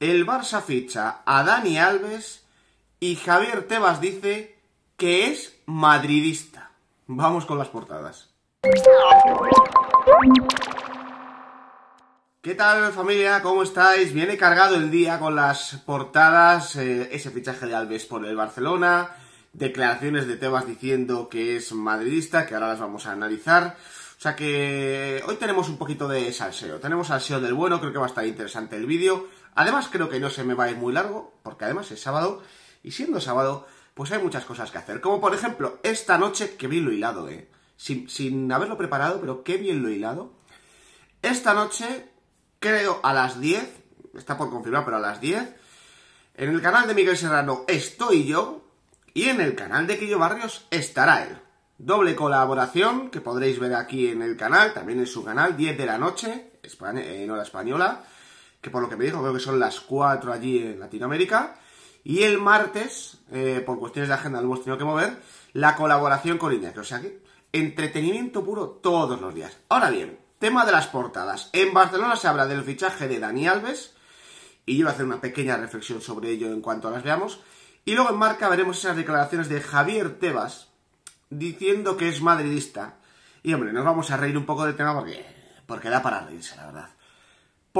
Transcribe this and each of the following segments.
el Barça ficha a Dani Alves y Javier Tebas dice que es madridista. Vamos con las portadas. ¿Qué tal familia? ¿Cómo estáis? Viene cargado el día con las portadas, eh, ese fichaje de Alves por el Barcelona, declaraciones de Tebas diciendo que es madridista, que ahora las vamos a analizar. O sea que hoy tenemos un poquito de salseo, tenemos salseo del bueno, creo que va a estar interesante el vídeo. Además, creo que no se me va a ir muy largo, porque además es sábado, y siendo sábado, pues hay muchas cosas que hacer. Como por ejemplo, esta noche, que bien lo hilado, ¿eh? Sin, haberlo preparado, pero qué bien lo hilado. Esta noche, creo a las 10, está por confirmar, pero a las 10, en el canal de Miguel Serrano estoy yo, y en el canal de Quillo Barrios estará él. Doble colaboración que podréis ver aquí en el canal, también en su canal, 10 de la noche, en hora española que por lo que me dijo creo que son las 4 allí en Latinoamérica. Y el martes, eh, por cuestiones de agenda, lo hemos tenido que mover, la colaboración con Iñaki. O sea que entretenimiento puro todos los días. Ahora bien, tema de las portadas. En Barcelona se habla del fichaje de Dani Alves. Y yo voy a hacer una pequeña reflexión sobre ello en cuanto las veamos. Y luego en Marca veremos esas declaraciones de Javier Tebas diciendo que es madridista. Y hombre, nos vamos a reír un poco del tema porque, porque da para reírse, la verdad.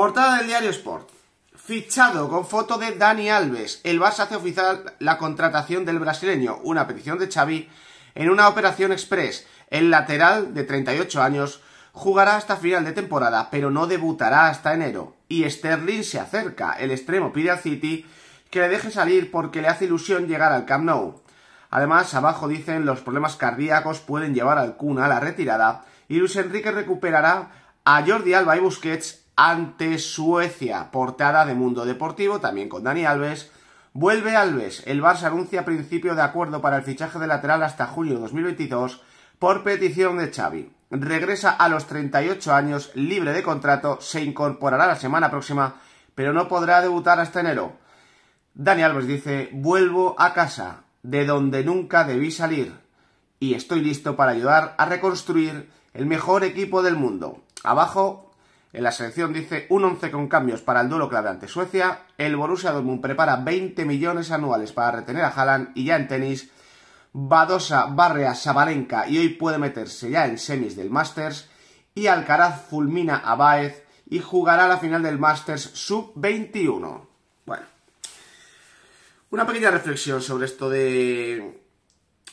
Portada del diario Sport. Fichado con foto de Dani Alves. El Barça hace oficial la contratación del brasileño, una petición de Xavi, en una operación express. El lateral, de 38 años, jugará hasta final de temporada, pero no debutará hasta enero. Y Sterling se acerca. El extremo pide al City que le deje salir porque le hace ilusión llegar al Camp Nou. Además, abajo dicen los problemas cardíacos pueden llevar al Kun a la retirada y Luis Enrique recuperará a Jordi Alba y Busquets ante Suecia, portada de Mundo Deportivo, también con Dani Alves. Vuelve Alves, el Barça anuncia principio de acuerdo para el fichaje de lateral hasta julio de 2022 por petición de Xavi. Regresa a los 38 años, libre de contrato, se incorporará la semana próxima, pero no podrá debutar hasta enero. Dani Alves dice, vuelvo a casa, de donde nunca debí salir, y estoy listo para ayudar a reconstruir el mejor equipo del mundo. Abajo, en la selección dice un 11 con cambios para el duelo clave ante Suecia. El Borussia Dortmund prepara 20 millones anuales para retener a Haaland y ya en tenis Badosa barre a Sabalenka y hoy puede meterse ya en semis del Masters y Alcaraz fulmina a Baez y jugará la final del Masters Sub-21. Bueno, una pequeña reflexión sobre esto de,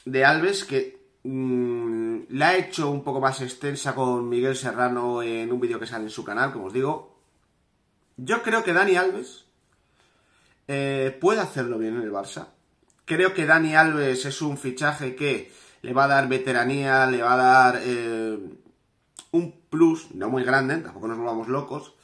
de Alves, que Mm, la he hecho un poco más extensa con Miguel Serrano en un vídeo que sale en su canal, como os digo. Yo creo que Dani Alves eh, puede hacerlo bien en el Barça. Creo que Dani Alves es un fichaje que le va a dar veteranía, le va a dar eh, un plus, no muy grande, tampoco nos volvamos locos,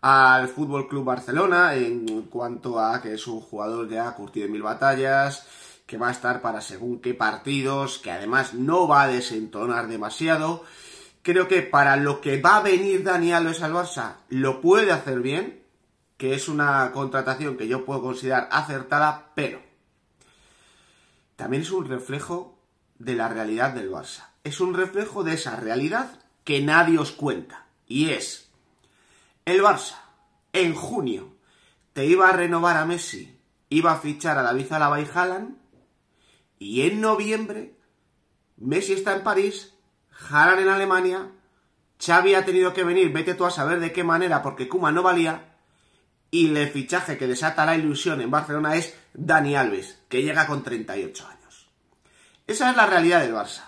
al Fútbol Club Barcelona en cuanto a que es un jugador que ha curtido en mil batallas, que va a estar para según qué partidos, que además no va a desentonar demasiado. Creo que para lo que va a venir Dani Alves al Barça, lo puede hacer bien, que es una contratación que yo puedo considerar acertada, pero también es un reflejo de la realidad del Barça. Es un reflejo de esa realidad que nadie os cuenta. Y es, el Barça en junio te iba a renovar a Messi, iba a fichar a David Alaba y Haaland, y en noviembre, Messi está en París, Haran en Alemania, Xavi ha tenido que venir, vete tú a saber de qué manera, porque Kuma no valía. Y el fichaje que desata la ilusión en Barcelona es Dani Alves, que llega con 38 años. Esa es la realidad del Barça.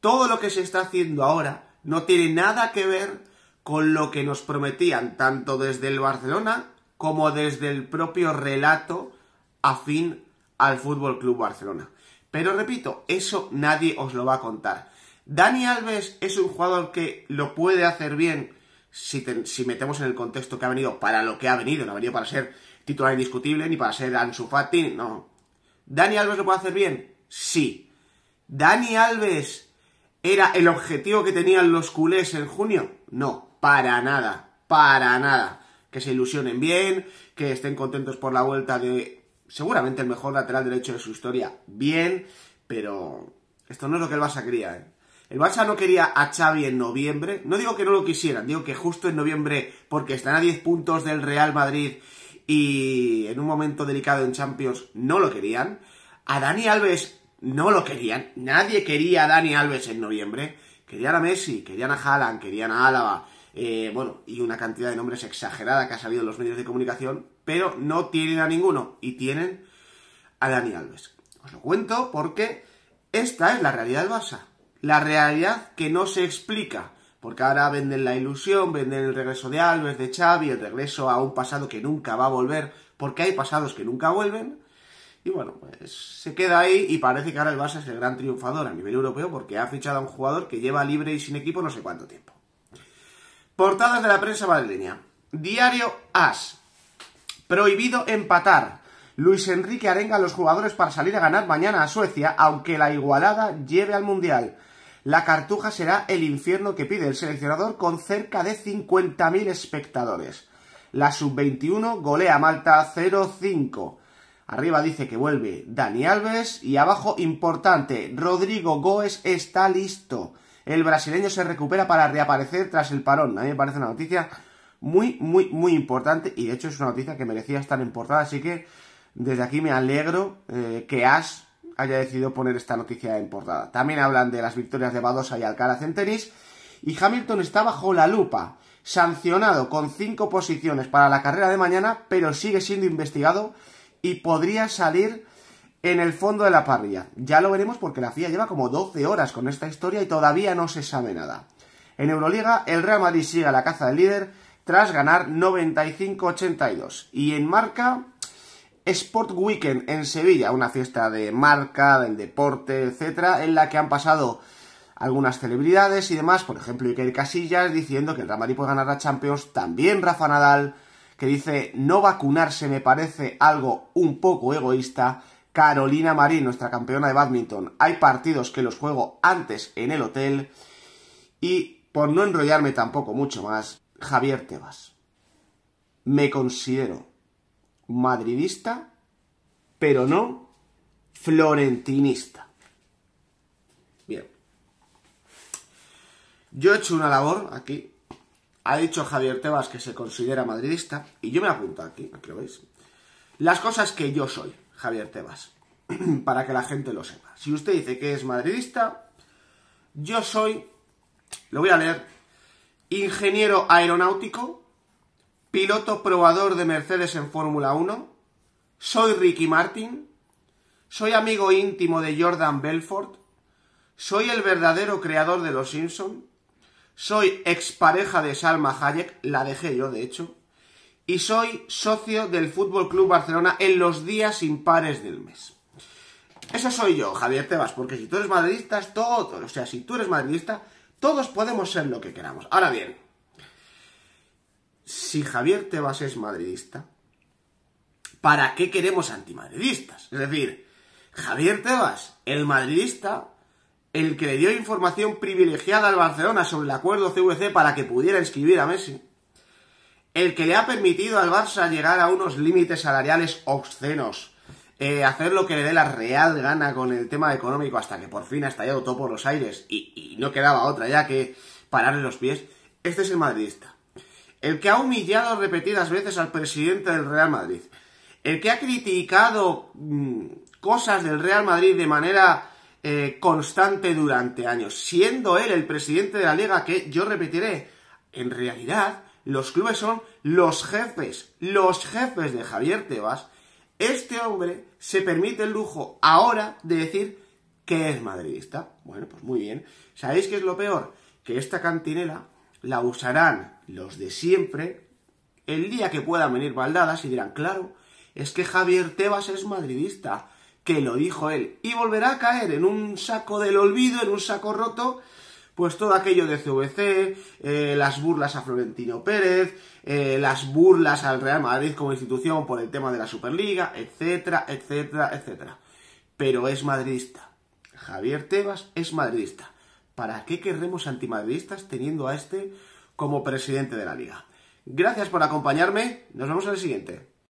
Todo lo que se está haciendo ahora no tiene nada que ver con lo que nos prometían tanto desde el Barcelona como desde el propio relato afín al Fútbol Club Barcelona. Pero repito, eso nadie os lo va a contar. Dani Alves es un jugador que lo puede hacer bien si, metemos en el contexto que ha venido para lo que ha venido. No ha venido para ser titular indiscutible ni para ser Ansu Fati, no. ¿Dani Alves lo puede hacer bien? Sí. ¿Dani Alves era el objetivo que tenían los culés en junio? No, para nada, para nada. Que se ilusionen bien, que estén contentos por la vuelta de seguramente el mejor lateral derecho de su historia. Bien, pero esto no es lo que el Barça quería. ¿eh? El Barça no quería a Xavi en noviembre. No digo que no lo quisieran, digo que justo en noviembre, porque están a 10 puntos del Real Madrid y en un momento delicado en Champions, no lo querían. A Dani Alves no lo querían. Nadie quería a Dani Alves en noviembre. Querían a Messi, querían a Haaland, querían a Álava, eh, bueno, y una cantidad de nombres exagerada que ha salido en los medios de comunicación, pero no tienen a ninguno y tienen a Dani Alves. Os lo cuento porque esta es la realidad del Barça, la realidad que no se explica, porque ahora venden la ilusión, venden el regreso de Alves, de Xavi, el regreso a un pasado que nunca va a volver, porque hay pasados que nunca vuelven, y bueno, pues se queda ahí y parece que ahora el Barça es el gran triunfador a nivel europeo porque ha fichado a un jugador que lleva libre y sin equipo no sé cuánto tiempo. Portadas de la prensa madrileña. Diario As. Prohibido empatar. Luis Enrique arenga a los jugadores para salir a ganar mañana a Suecia, aunque la igualada lleve al Mundial. La Cartuja será el infierno que pide el seleccionador con cerca de 50.000 espectadores. La Sub-21 golea Malta 0-5. Arriba dice que vuelve Dani Alves y abajo importante, Rodrigo Goes está listo. El brasileño se recupera para reaparecer tras el parón. A mí me parece una noticia muy, muy, muy importante y de hecho es una noticia que merecía estar en portada, así que desde aquí me alegro eh, que Ash haya decidido poner esta noticia en portada. También hablan de las victorias de Badosa y Alcaraz en tenis y Hamilton está bajo la lupa, sancionado con cinco posiciones para la carrera de mañana, pero sigue siendo investigado y podría salir en el fondo de la parrilla. Ya lo veremos porque la FIA lleva como 12 horas con esta historia y todavía no se sabe nada. En Euroliga, el Real Madrid sigue a la caza del líder tras ganar 95-82. Y en marca, Sport Weekend en Sevilla, una fiesta de marca, del deporte, etcétera, en la que han pasado algunas celebridades y demás, por ejemplo, Iker Casillas diciendo que el Real Madrid puede ganar la Champions, también Rafa Nadal, que dice no vacunarse me parece algo un poco egoísta, Carolina Marín, nuestra campeona de badminton. Hay partidos que los juego antes en el hotel. Y por no enrollarme tampoco mucho más, Javier Tebas. Me considero madridista, pero no florentinista. Bien. Yo he hecho una labor aquí. Ha dicho Javier Tebas que se considera madridista. Y yo me apunto aquí, aquí lo veis. Las cosas que yo soy. Javier Tebas, para que la gente lo sepa. Si usted dice que es madridista, yo soy, lo voy a leer, ingeniero aeronáutico, piloto probador de Mercedes en Fórmula 1, soy Ricky Martin, soy amigo íntimo de Jordan Belfort, soy el verdadero creador de Los Simpson, soy expareja de Salma Hayek, la dejé yo de hecho, y soy socio del Fútbol Club Barcelona en los días impares del mes. Eso soy yo, Javier Tebas, porque si tú eres madridista, es todo. O sea, si tú eres madridista, todos podemos ser lo que queramos. Ahora bien, si Javier Tebas es madridista, ¿para qué queremos antimadridistas? Es decir, Javier Tebas, el madridista, el que le dio información privilegiada al Barcelona sobre el acuerdo CVC para que pudiera inscribir a Messi, el que le ha permitido al Barça llegar a unos límites salariales obscenos, eh, hacer lo que le dé la real gana con el tema económico hasta que por fin ha estallado todo por los aires y, no quedaba otra ya que pararle los pies, este es el madridista. El que ha humillado repetidas veces al presidente del Real Madrid. El que ha criticado mm, cosas del Real Madrid de manera eh, constante durante años, siendo él el presidente de la liga que, yo repetiré, en realidad los clubes son los jefes, los jefes de Javier Tebas, este hombre se permite el lujo ahora de decir que es madridista. Bueno, pues muy bien. ¿Sabéis qué es lo peor? Que esta cantinela la usarán los de siempre el día que puedan venir baldadas y dirán, claro, es que Javier Tebas es madridista, que lo dijo él, y volverá a caer en un saco del olvido, en un saco roto, pues todo aquello de CVC, eh, las burlas a Florentino Pérez, eh, las burlas al Real Madrid como institución por el tema de la Superliga, etcétera, etcétera, etcétera. Pero es madridista. Javier Tebas es madridista. ¿Para qué querremos antimadridistas teniendo a este como presidente de la liga? Gracias por acompañarme. Nos vemos en el siguiente.